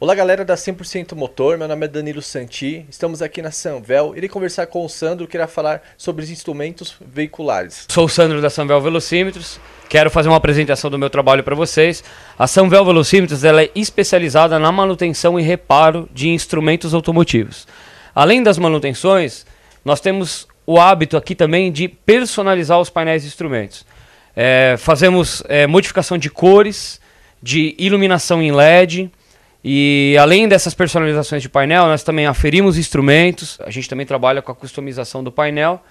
Olá galera da 100% Motor, meu nome é Danilo Santi, estamos aqui na Sanvel, irei conversar com o Sandro que irá falar sobre os instrumentos veiculares. Sou o Sandro da Sanvel Velocímetros, quero fazer uma apresentação do meu trabalho para vocês. A Sanvel Velocímetros ela é especializada na manutenção e reparo de instrumentos automotivos. Além das manutenções, nós temos o hábito aqui também de personalizar os painéis de instrumentos. É, fazemos é, modificação de cores, de iluminação em LED, e além dessas personalizações de painel, nós também aferimos instrumentos, a gente também trabalha com a customização do painel.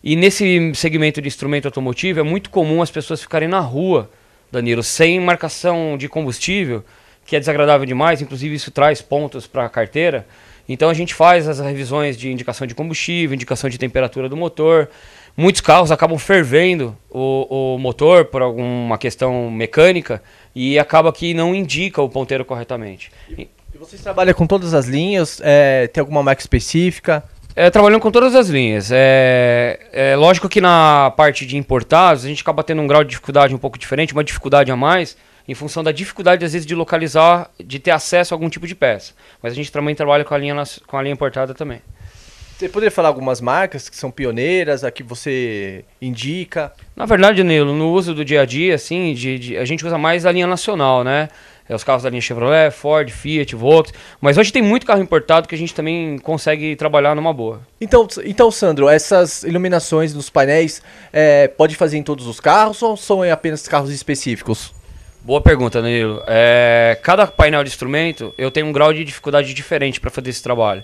E nesse segmento de instrumento automotivo é muito comum as pessoas ficarem na rua, Danilo, sem marcação de combustível, que é desagradável demais, inclusive isso traz pontos para a carteira. Então a gente faz as revisões de indicação de combustível, indicação de temperatura do motor. Muitos carros acabam fervendo o, o motor por alguma questão mecânica, e acaba que não indica o ponteiro corretamente. E, e vocês trabalham com todas as linhas? É, tem alguma marca específica? É, trabalhando com todas as linhas. É, é, lógico que na parte de importados, a gente acaba tendo um grau de dificuldade um pouco diferente, uma dificuldade a mais, em função da dificuldade, às vezes, de localizar, de ter acesso a algum tipo de peça. Mas a gente também trabalha com a linha, com a linha importada também. Você poderia falar algumas marcas que são pioneiras, a que você indica? Na verdade, Nilo, no uso do dia a dia, assim, de, de, a gente usa mais a linha nacional, né? É os carros da linha Chevrolet, Ford, Fiat, Volkswagen. Mas hoje tem muito carro importado que a gente também consegue trabalhar numa boa. Então, então Sandro, essas iluminações nos painéis é, pode fazer em todos os carros ou são apenas carros específicos? Boa pergunta, Nilo. É, cada painel de instrumento eu tenho um grau de dificuldade diferente para fazer esse trabalho.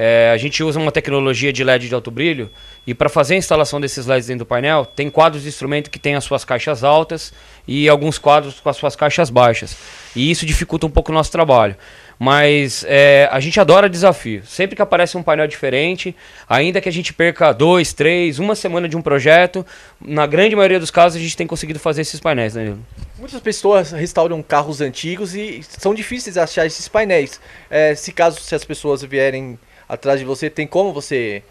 É, a gente usa uma tecnologia de LED de alto brilho e para fazer a instalação desses LEDs dentro do painel, tem quadros de instrumento que tem as suas caixas altas e alguns quadros com as suas caixas baixas. E isso dificulta um pouco o nosso trabalho. Mas é, a gente adora desafio. Sempre que aparece um painel diferente, ainda que a gente perca dois, três, uma semana de um projeto, na grande maioria dos casos a gente tem conseguido fazer esses painéis, Danilo. Né, Muitas pessoas restauram carros antigos e são difíceis achar esses painéis. É, se caso se as pessoas vierem atrás de você, tem como você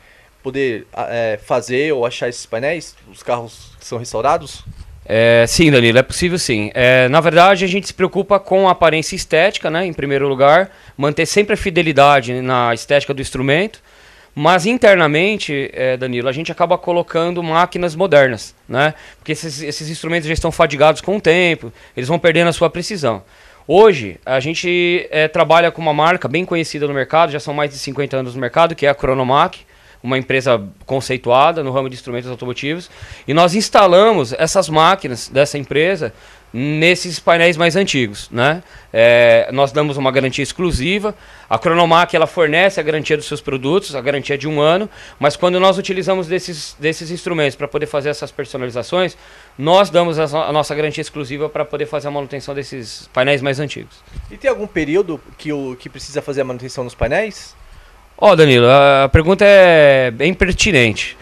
poder ah, é, fazer ou achar esses painéis? Os carros que são restaurados? É, sim, Danilo, é possível sim. É, na verdade, a gente se preocupa com a aparência estética, né, em primeiro lugar, manter sempre a fidelidade na estética do instrumento, mas internamente, é, Danilo, a gente acaba colocando máquinas modernas, né, porque esses, esses instrumentos já estão fadigados com o tempo, eles vão perdendo a sua precisão. Hoje, a gente é, trabalha com uma marca bem conhecida no mercado, já são mais de 50 anos no mercado, que é a Cronomac, uma empresa conceituada no ramo de instrumentos automotivos. E nós instalamos essas máquinas dessa empresa nesses painéis mais antigos. Né? É, nós damos uma garantia exclusiva. A Cronomac ela fornece a garantia dos seus produtos, a garantia de um ano, mas quando nós utilizamos desses, desses instrumentos para poder fazer essas personalizações, nós damos a, a nossa garantia exclusiva para poder fazer a manutenção desses painéis mais antigos. E tem algum período que, o, que precisa fazer a manutenção nos painéis? Ó, oh, Danilo, a pergunta é bem pertinente.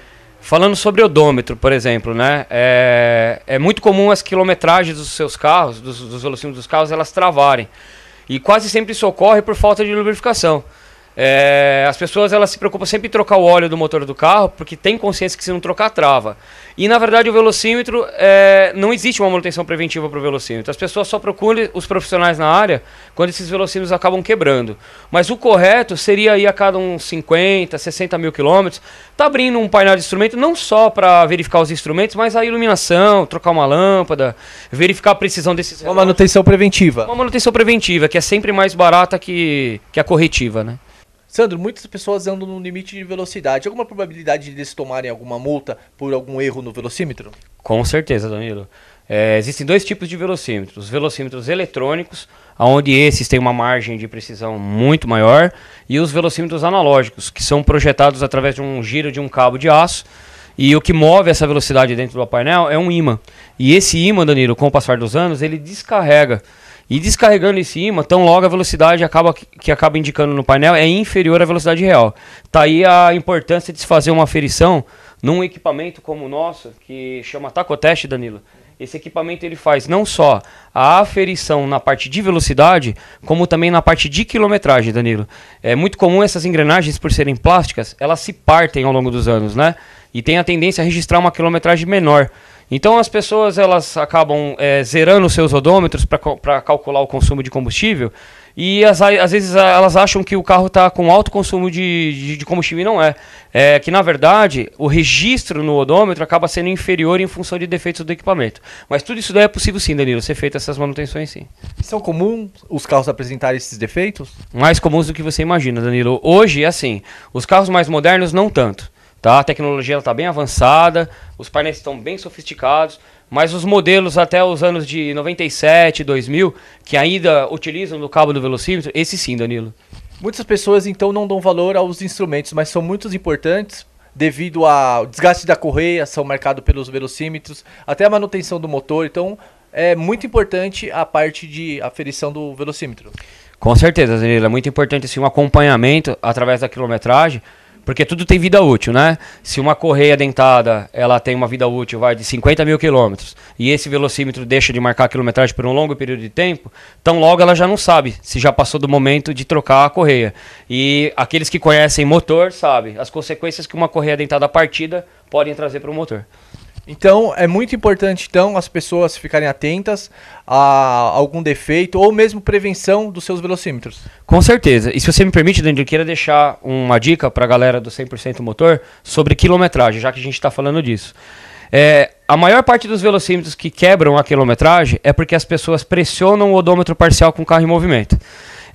Falando sobre odômetro, por exemplo, né? É, é muito comum as quilometragens dos seus carros, dos, dos velocímetros dos carros, elas travarem. E quase sempre isso ocorre por falta de lubrificação. É, as pessoas elas se preocupam sempre em trocar o óleo do motor do carro, porque tem consciência que se não trocar, trava. E na verdade o velocímetro, é, não existe uma manutenção preventiva para o velocímetro. As pessoas só procuram os profissionais na área quando esses velocímetros acabam quebrando. Mas o correto seria ir a cada uns 50, 60 mil quilômetros, tá abrindo um painel de instrumento, não só para verificar os instrumentos, mas a iluminação, trocar uma lâmpada, verificar a precisão desses Uma relógios. manutenção preventiva. Uma manutenção preventiva, que é sempre mais barata que, que a corretiva, né? Sandro, muitas pessoas andam no limite de velocidade. Alguma probabilidade de eles tomarem alguma multa por algum erro no velocímetro? Com certeza, Danilo. É, existem dois tipos de velocímetros: os velocímetros eletrônicos, onde esses têm uma margem de precisão muito maior, e os velocímetros analógicos, que são projetados através de um giro de um cabo de aço. E o que move essa velocidade dentro do painel é um imã. E esse imã, Danilo, com o passar dos anos, ele descarrega e descarregando em cima, tão logo a velocidade acaba, que acaba indicando no painel é inferior à velocidade real. Tá aí a importância de se fazer uma aferição num equipamento como o nosso, que chama tacoteste, Danilo. Esse equipamento ele faz não só a aferição na parte de velocidade, como também na parte de quilometragem, Danilo. É muito comum essas engrenagens, por serem plásticas, elas se partem ao longo dos anos, né? e tem a tendência a registrar uma quilometragem menor. Então as pessoas elas acabam é, zerando seus odômetros para calcular o consumo de combustível e as, às vezes elas acham que o carro está com alto consumo de, de, de, combustível e não é. É que na verdade o registro no odômetro acaba sendo inferior em função de defeitos do equipamento. Mas tudo isso daí é possível sim, Danilo, ser feito essas manutenções sim. São comuns os carros apresentarem esses defeitos? Mais comuns do que você imagina, Danilo. Hoje, é assim, os carros mais modernos não tanto. Tá? A tecnologia está bem avançada, os painéis estão bem sofisticados, mas os modelos até os anos de 97, 2000, que ainda utilizam no cabo do velocímetro, esse sim, Danilo. Muitas pessoas então não dão valor aos instrumentos, mas são muito importantes devido ao desgaste da correia, são marcados pelos velocímetros, até a manutenção do motor. Então é muito importante a parte de aferição do velocímetro. Com certeza, Danilo. É muito importante assim, um acompanhamento através da quilometragem porque tudo tem vida útil, né? Se uma correia dentada, ela tem uma vida útil, vai de 50 mil quilômetros, e esse velocímetro deixa de marcar a quilometragem por um longo período de tempo, tão logo ela já não sabe se já passou do momento de trocar a correia. E aqueles que conhecem motor sabem as consequências que uma correia dentada partida podem trazer para o motor. Então, é muito importante, então, as pessoas ficarem atentas a algum defeito ou mesmo prevenção dos seus velocímetros. Com certeza. E se você me permite, Daniel eu queira deixar uma dica para a galera do 100% motor sobre quilometragem, já que a gente está falando disso. É, a maior parte dos velocímetros que quebram a quilometragem é porque as pessoas pressionam o odômetro parcial com o carro em movimento.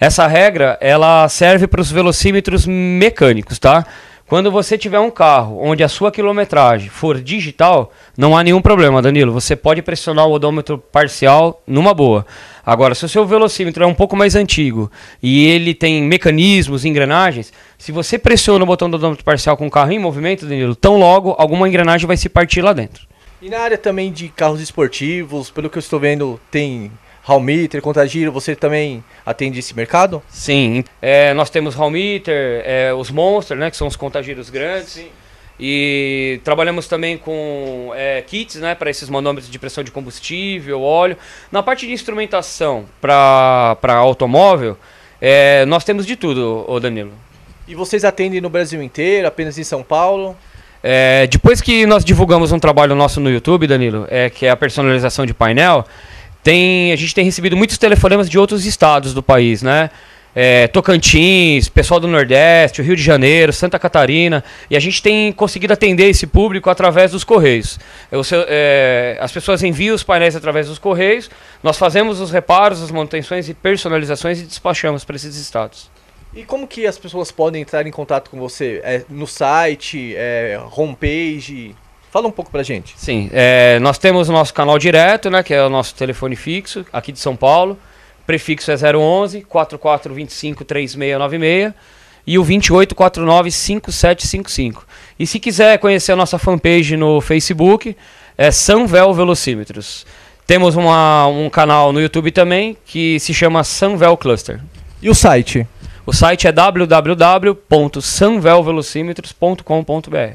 Essa regra, ela serve para os velocímetros mecânicos, tá? Quando você tiver um carro onde a sua quilometragem for digital, não há nenhum problema, Danilo. Você pode pressionar o odômetro parcial numa boa. Agora, se o seu velocímetro é um pouco mais antigo e ele tem mecanismos, engrenagens, se você pressiona o botão do odômetro parcial com o carro em movimento, Danilo, tão logo alguma engrenagem vai se partir lá dentro. E na área também de carros esportivos, pelo que eu estou vendo, tem Halmeter, Contagiro, você também atende esse mercado? Sim. É, nós temos Halmeter, é, os Monster, né, que são os contagiros grandes. Sim. E trabalhamos também com é, kits né, para esses manômetros de pressão de combustível, óleo. Na parte de instrumentação para automóvel, é, nós temos de tudo, ô Danilo. E vocês atendem no Brasil inteiro, apenas em São Paulo? É, depois que nós divulgamos um trabalho nosso no YouTube, Danilo, é, que é a personalização de painel, tem, a gente tem recebido muitos telefonemas de outros estados do país, né? É, Tocantins, pessoal do Nordeste, Rio de Janeiro, Santa Catarina, e a gente tem conseguido atender esse público através dos Correios. É, Eu, é, as pessoas enviam os painéis através dos Correios, nós fazemos os reparos, as manutenções e personalizações e despachamos para esses estados. E como que as pessoas podem entrar em contato com você? É, no site, é homepage? Fala um pouco pra gente. Sim, é, nós temos o nosso canal direto, né, que é o nosso telefone fixo aqui de São Paulo. Prefixo é 011 4425 3696 e o 2849 5755. E se quiser conhecer a nossa fanpage no Facebook, é Sanvel Velocímetros. Temos uma, um canal no YouTube também que se chama Sanvel Cluster. E o site? O site é www.sanvelvelocímetros.com.br.